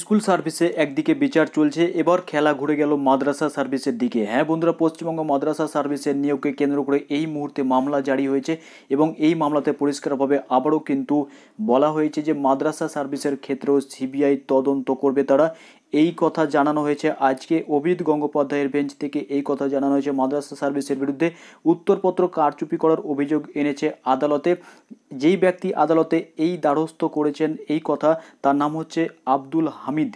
school সার্ভিসে একদিকে বিচার চলছে এবার খেলা ঘুরে গেল মাদ্রাসা সার্ভিসের দিকে হ্যাঁ বন্ধুরা পশ্চিমবঙ্গ মাদ্রাসা সার্ভিসের নিয়োগকে কেন্দ্র করে এই মুহূর্তে মামলা জারি হয়েছে এবং এই মামলাতে পরিষ্কারভাবে আবারও কিন্তু বলা হয়েছে যে মাদ্রাসা সার্ভিসের ক্ষেত্রেও সিবিআই তদন্ত করবে তারা এই কথা জানানো হয়েছে আজকে অভিত গঙ্গোপাধ্যায়ের বেঞ্চ থেকে এই কথা জানানো হয়েছে মাদ্রাসা সার্ভিসের বিরুদ্ধে উত্তরপত্র কারচুপি করার অভিযোগ এনেছে আদালতে যেই ব্যক্তি আদালতে এই দ্বারস্থ করেছেন এই কথা তার নাম হচ্ছে আব্দুল হামিদ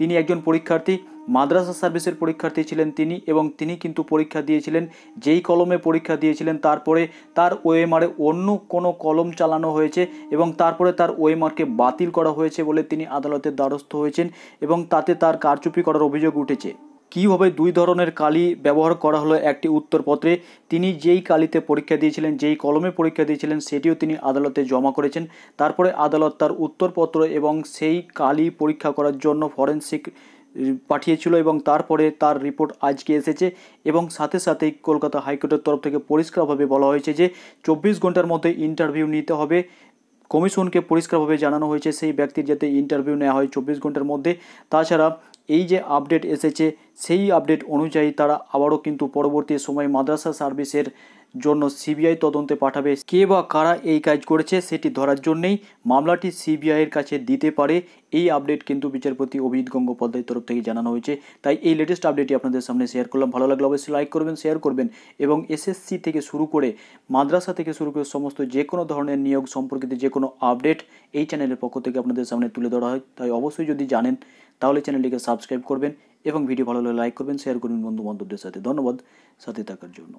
তিনি একজন পরীক্ষার্থী মাদ্রাসা সার্ভিসের পরীক্ষার্থী ছিলেন তিনি এবং তিনি কিন্তু পরীক্ষা দিয়েছিলেন যেই কলমে পরীক্ষা দিয়েছিলেন তারপরে তার ওএমআরে অন্য কোনো কলম চালানো হয়েছে এবং তারপরে তার ওএমআরকে বাতিল করা হয়েছে বলে তিনি আদালতের দ্বারস্থ হয়েছেন এবং তাতে তার কারচুপি করার অভিযোগ উঠেছে কীভাবে দুই ধরনের কালি ব্যবহার করা হলো একটি উত্তরপত্রে তিনি যেই কালিতে পরীক্ষা দিয়েছিলেন যেই কলমে পরীক্ষা দিয়েছিলেন সেটিও তিনি আদালতে জমা করেছেন তারপরে আদালত তার উত্তরপত্র এবং সেই কালি পরীক্ষা করার জন্য ফরেন্সিক পাঠিয়েছিল এবং তারপরে তার রিপোর্ট আজকে এসেছে এবং সাথে সাথে কলকাতা হাইকোর্টের তরফ থেকে পরিষ্কারভাবে বলা হয়েছে যে চব্বিশ ঘন্টার মধ্যে ইন্টারভিউ নিতে হবে কমিশনকে পরিষ্কারভাবে জানানো হয়েছে সেই ব্যক্তির যাতে ইন্টারভিউ নেওয়া হয় চব্বিশ ঘন্টার মধ্যে তাছাড়া এই যে আপডেট এসেছে সেই আপডেট অনুযায়ী তারা আবারও কিন্তু পরবর্তী সময়ে মাদ্রাসা সার্ভিসের জন্য সিবিআই তদন্তে পাঠাবে কে বা কারা এই কাজ করেছে সেটি ধরার জন্যেই মামলাটি সিবিআইয়ের কাছে দিতে পারে এই আপডেট কিন্তু বিচারপতি অভিজিৎ গঙ্গোপাধ্যায়ের তরফ থেকে জানানো হয়েছে তাই এই লেটেস্ট আপডেটটি আপনাদের সামনে শেয়ার করলাম ভালো লাগলে অবশ্যই লাইক করবেন শেয়ার করবেন এবং এসএসসি থেকে শুরু করে মাদ্রাসা থেকে শুরু করে সমস্ত যে কোনো ধরনের নিয়োগ সম্পর্কিত যে কোনো আপডেট এই চ্যানেলের পক্ষ থেকে আপনাদের সামনে তুলে ধরা হয় তাই অবশ্যই যদি জানেন তাহলে চ্যানেলটিকে সাবস্ক্রাইব করবেন এবং ভিডিও ভালো লাগলে লাইক করবেন শেয়ার করবেন বন্ধু বান্ধবদের সাথে ধন্যবাদ সাথে থাকার জন্য